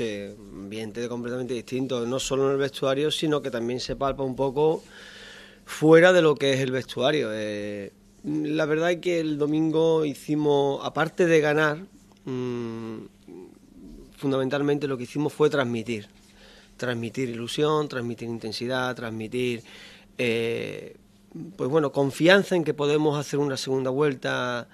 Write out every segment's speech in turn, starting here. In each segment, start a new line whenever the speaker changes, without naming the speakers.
un ambiente completamente distinto, no solo en el vestuario, sino que también se palpa un poco fuera de lo que es el vestuario. Eh, la verdad es que el domingo hicimos, aparte de ganar, mm, fundamentalmente lo que hicimos fue transmitir. Transmitir ilusión, transmitir intensidad, transmitir, eh, pues bueno, confianza en que podemos hacer una segunda vuelta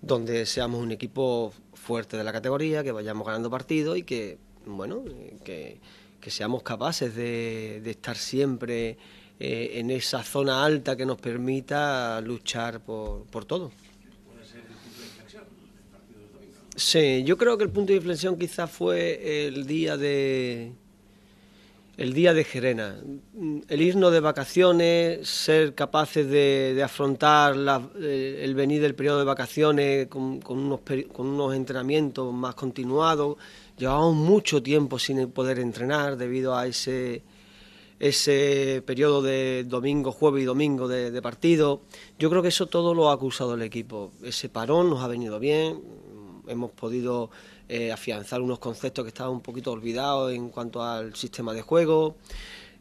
donde seamos un equipo fuerte de la categoría, que vayamos ganando partidos y que bueno, que, seamos capaces de, estar siempre eh, en esa zona alta que nos permita luchar por, por todo. ¿Puede Sí, yo creo que el punto de inflexión quizás fue el día de, el día de Jerena, el irnos de vacaciones, ser capaces de, afrontar eh, el venir del periodo de vacaciones con, unos, entrenamientos más continuados. Llevamos mucho tiempo sin poder entrenar debido a ese, periodo de domingo, jueves y domingo de, partido. Yo creo que eso todo lo ha acusado el equipo. Ese parón nos ha venido bien, hemos podido eh, afianzar unos conceptos que estaban un poquito olvidados en cuanto al sistema de juego.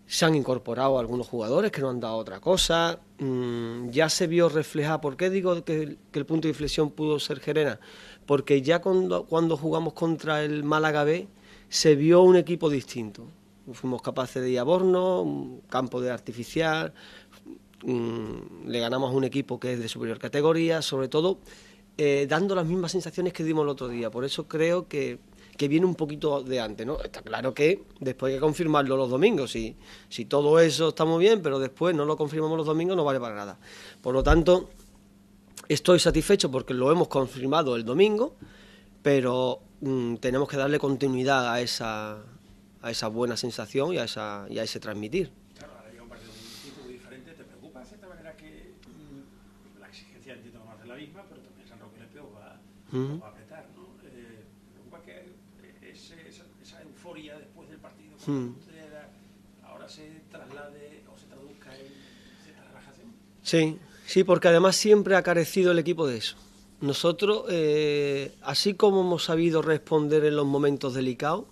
Se han incorporado algunos jugadores que no han dado otra cosa. Mm, ya se vio reflejada. ¿Por qué digo que, el punto de inflexión pudo ser Gerena? Porque ya cuando, cuando jugamos contra el Málaga B se vio un equipo distinto. Fuimos capaces de ir a un campo de artificial, mm, le ganamos a un equipo que es de superior categoría, sobre todo eh, dando las mismas sensaciones que dimos el otro día. Por eso creo que, viene un poquito de antes, ¿no? Está claro que después hay que confirmarlo los domingos. Si, si todo eso está muy bien, pero después no lo confirmamos los domingos, no vale para nada. Por lo tanto, estoy satisfecho porque lo hemos confirmado el domingo, pero mm, tenemos que darle continuidad a esa, a esa buena sensación y y a ese transmitir. esa, euforia después del partido ahora se traslade o se traduzca en relajación. Sí, sí, porque además siempre ha carecido el equipo de eso. Nosotros, eh, así como hemos sabido responder en los momentos delicados,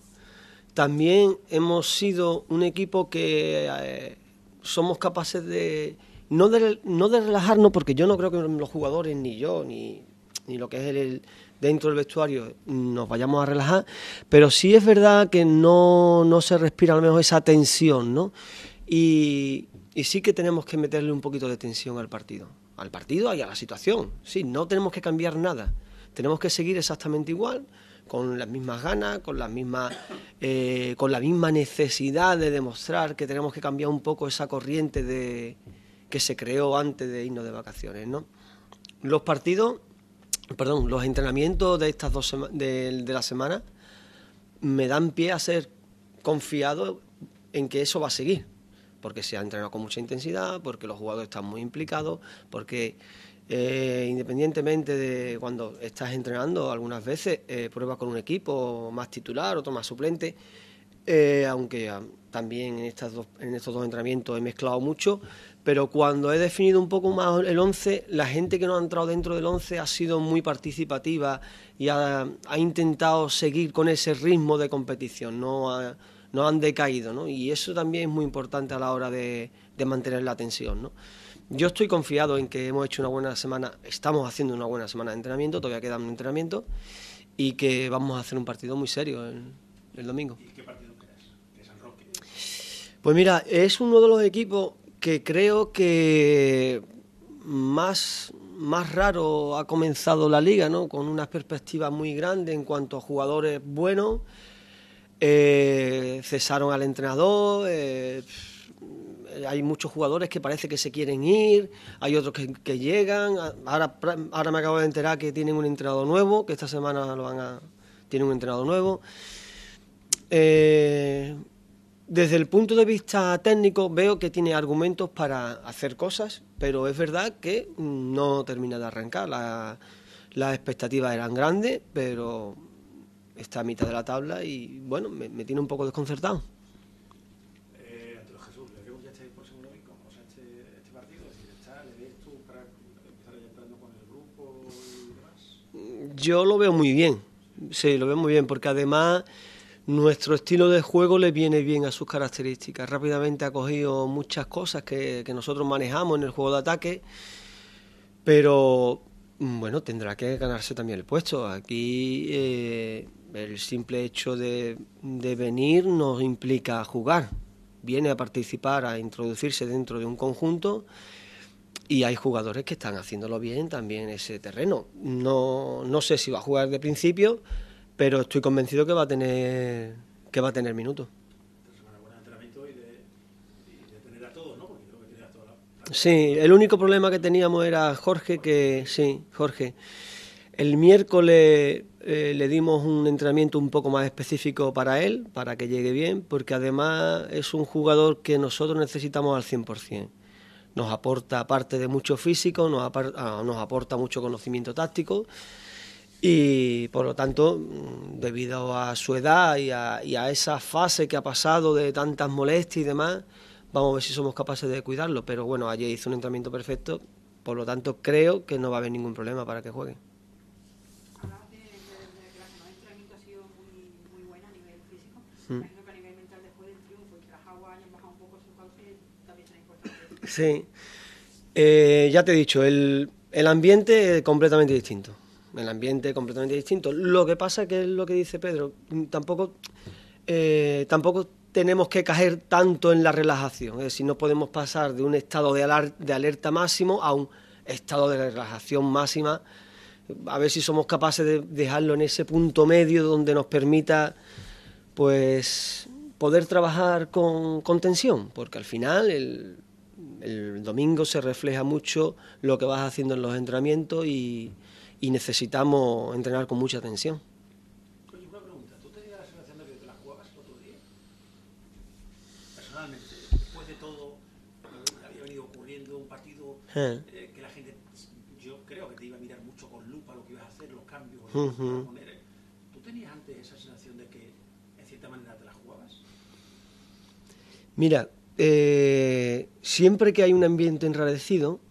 también hemos sido un equipo que eh, somos capaces de no de relajarnos, porque yo no creo que los jugadores, ni yo, ni ni lo que es el, dentro del vestuario nos vayamos a relajar, pero sí es verdad que no, se respira a lo mejor esa tensión, ¿no? Y, sí que tenemos que meterle un poquito de tensión al partido, al partido y a la situación, sí, no tenemos que cambiar nada, tenemos que seguir exactamente igual, con las mismas ganas, con, las mismas, eh, con la misma necesidad de demostrar que tenemos que cambiar un poco esa corriente de, que se creó antes de irnos de vacaciones. ¿no? Los partidos perdón, los entrenamientos de estas dos de, la semana me dan pie a ser confiado en que eso va a seguir, porque se ha entrenado con mucha intensidad, porque los jugadores están muy implicados, porque eh, independientemente de cuando estás entrenando, algunas veces eh, pruebas con un equipo más titular, otro más suplente, eh, aunque ah, también en, estas dos, en estos dos entrenamientos he mezclado mucho, pero cuando he definido un poco más el 11, la gente que no ha entrado dentro del 11 ha sido muy participativa y ha, intentado seguir con ese ritmo de competición, no, no han decaído, ¿no? Y eso también es muy importante a la hora de, mantener la tensión, ¿no? Yo estoy confiado en que hemos hecho una buena semana, estamos haciendo una buena semana de entrenamiento, todavía queda un entrenamiento y que vamos a hacer un partido muy serio el, domingo. ¿Y qué partido crees? ¿Es el Roque? Pues mira, es uno de los equipos que creo que más, más raro ha comenzado la liga, ¿no? Con unas perspectiva muy grande en cuanto a jugadores buenos. Eh, cesaron al entrenador. Eh, hay muchos jugadores que parece que se quieren ir, hay otros que, llegan. Ahora, me acabo de enterar que tienen un entrenador nuevo, que esta semana lo van a. tienen un entrenador nuevo. Eh, desde el punto de vista técnico veo que tiene argumentos para hacer cosas, pero es verdad que mm, no termina de arrancar. las expectativas eran grandes, pero está a mitad de la tabla y bueno, me, tiene un poco desconcertado. Yo lo veo muy bien, sí, lo veo muy bien, porque además... Nuestro estilo de juego le viene bien a sus características. Rápidamente ha cogido muchas cosas que, nosotros manejamos en el juego de ataque, pero mm, bueno, tendrá que ganarse también el puesto. Aquí eh, el simple hecho de, de venir nos implica jugar. Viene a participar, a introducirse dentro de un conjunto y hay jugadores que están haciéndolo bien también en ese terreno. No, no sé si va a jugar de principio pero estoy convencido que va a tener que va a tener minutos. Sí, el único problema que teníamos era Jorge, que sí, Jorge. El miércoles eh, le dimos un entrenamiento un poco más específico para él, para que llegue bien, porque además es un jugador que nosotros necesitamos al 100%. Nos aporta, aparte de mucho físico, nos, ah, nos aporta mucho conocimiento táctico y por lo tanto, mm, debido a su edad y a, esa fase que ha pasado de tantas molestias y demás, vamos a ver si somos capaces de cuidarlo. Pero bueno, ayer hizo un entrenamiento perfecto, por lo tanto creo que no va a haber ningún problema para que juegue. Mm. Sí, eh, ya te he dicho, el, el ambiente es completamente distinto el ambiente completamente distinto. Lo que pasa que es lo que dice Pedro, tampoco, eh, tampoco tenemos que caer tanto en la relajación, es decir, no podemos pasar de un estado de, de alerta máximo a un estado de relajación máxima, a ver si somos capaces de dejarlo en ese punto medio donde nos permita pues poder trabajar con, tensión, porque al final el, el domingo se refleja mucho lo que vas haciendo en los entrenamientos y, y necesitamos entrenar con mucha tensión. Oye, una pregunta. ¿Tú tenías la sensación de que te la jugabas el otro día? Personalmente, después de todo eh, había venido ocurriendo, un partido ah. eh, que la gente, yo creo que te iba a mirar mucho con lupa lo que ibas a hacer, los cambios, ibas a poner. ¿Tú tenías antes esa sensación de que, en cierta manera, te la jugabas? Mira, eh, siempre que hay un ambiente enrarecido,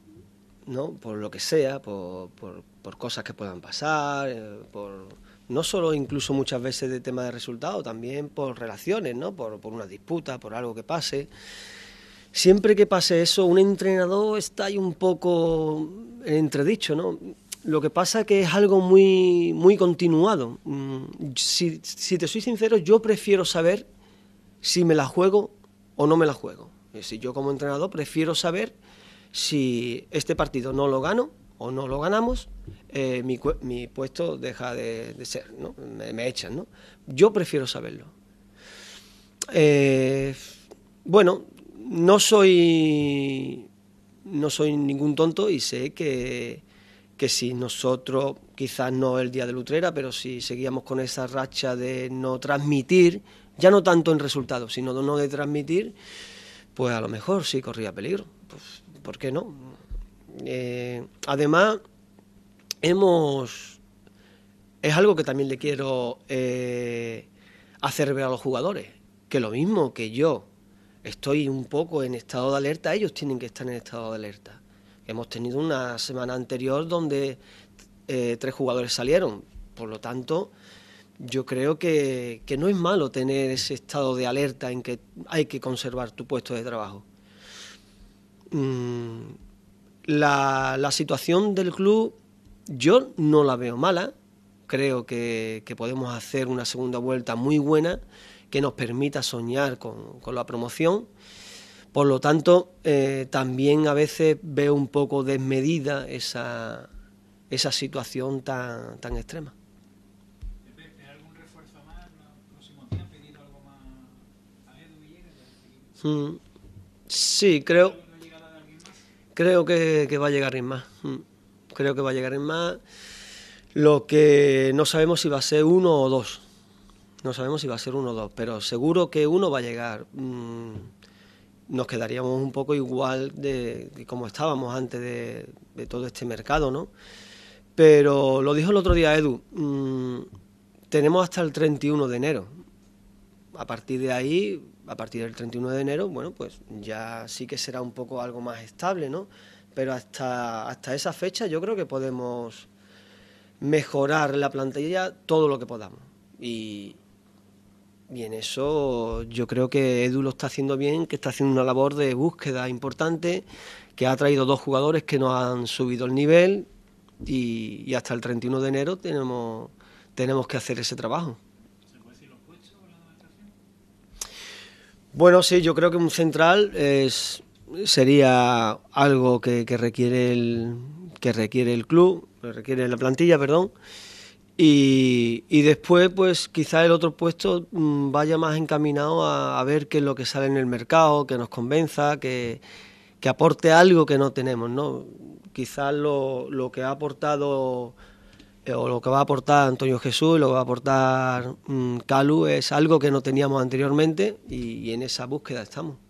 ¿no? por lo que sea, por por cosas que puedan pasar, eh, por no solo incluso muchas veces de tema de resultado, también por relaciones, ¿no? Por, una disputa, por algo que pase. Siempre que pase eso, un entrenador está ahí un poco entredicho, ¿no? Lo que pasa es que es algo muy, muy continuado. Mm, si, te soy sincero, yo prefiero saber si me la juego o no me la juego. Es decir, yo como entrenador prefiero saber si este partido no lo gano, o no lo ganamos, eh, mi, puesto deja de, ser, ¿no? me, echan. ¿no? Yo prefiero saberlo. Eh, bueno, no soy, no soy ningún tonto y sé que, que si nosotros, quizás no el día de Lutrera, pero si seguíamos con esa racha de no transmitir, ya no tanto en resultados, sino no de transmitir, pues a lo mejor sí corría peligro. Pues, ¿Por qué no? Eh, además, hemos... Es algo que también le quiero eh, hacer ver a los jugadores, que lo mismo que yo estoy un poco en estado de alerta, ellos tienen que estar en estado de alerta. Hemos tenido una semana anterior donde eh, tres jugadores salieron, por lo tanto, yo creo que, no es malo tener ese estado de alerta en que hay que conservar tu puesto de trabajo. Mm, la, situación del club yo no la veo mala. Creo que, podemos hacer una segunda vuelta muy buena que nos permita soñar con, la promoción. Por lo tanto, eh, también a veces veo un poco desmedida esa, esa situación tan, tan extrema. Mm, sí, creo. Mm. Creo que, va a llegar en más. Creo que va a llegar en más. Lo que no sabemos si va a ser uno o dos. No sabemos si va a ser uno o dos, pero seguro que uno va a llegar. Mm. Nos quedaríamos un poco igual de, como estábamos antes de, todo este mercado, ¿no? Pero lo dijo el otro día Edu, mm. tenemos hasta el 31 de enero a partir de ahí, a partir del 31 de enero, bueno, pues ya sí que será un poco algo más estable, ¿no? Pero hasta, hasta esa fecha yo creo que podemos mejorar la plantilla todo lo que podamos. Y, en eso yo creo que Edu lo está haciendo bien, que está haciendo una labor de búsqueda importante, que ha traído dos jugadores que nos han subido el nivel y, hasta el 31 de enero tenemos, tenemos que hacer ese trabajo. Bueno, sí, yo creo que un central es, sería algo que, requiere el, que requiere el club, que requiere la plantilla, perdón. Y, y, después, pues quizá el otro puesto mm, vaya más encaminado a, a, ver qué es lo que sale en el mercado, que nos convenza, que, que aporte algo que no tenemos, ¿no? Quizás lo, lo que ha aportado eh, o lo que va a aportar Antonio Jesús, lo que va a aportar mm, Calu, es algo que no teníamos anteriormente y en esa búsqueda estamos.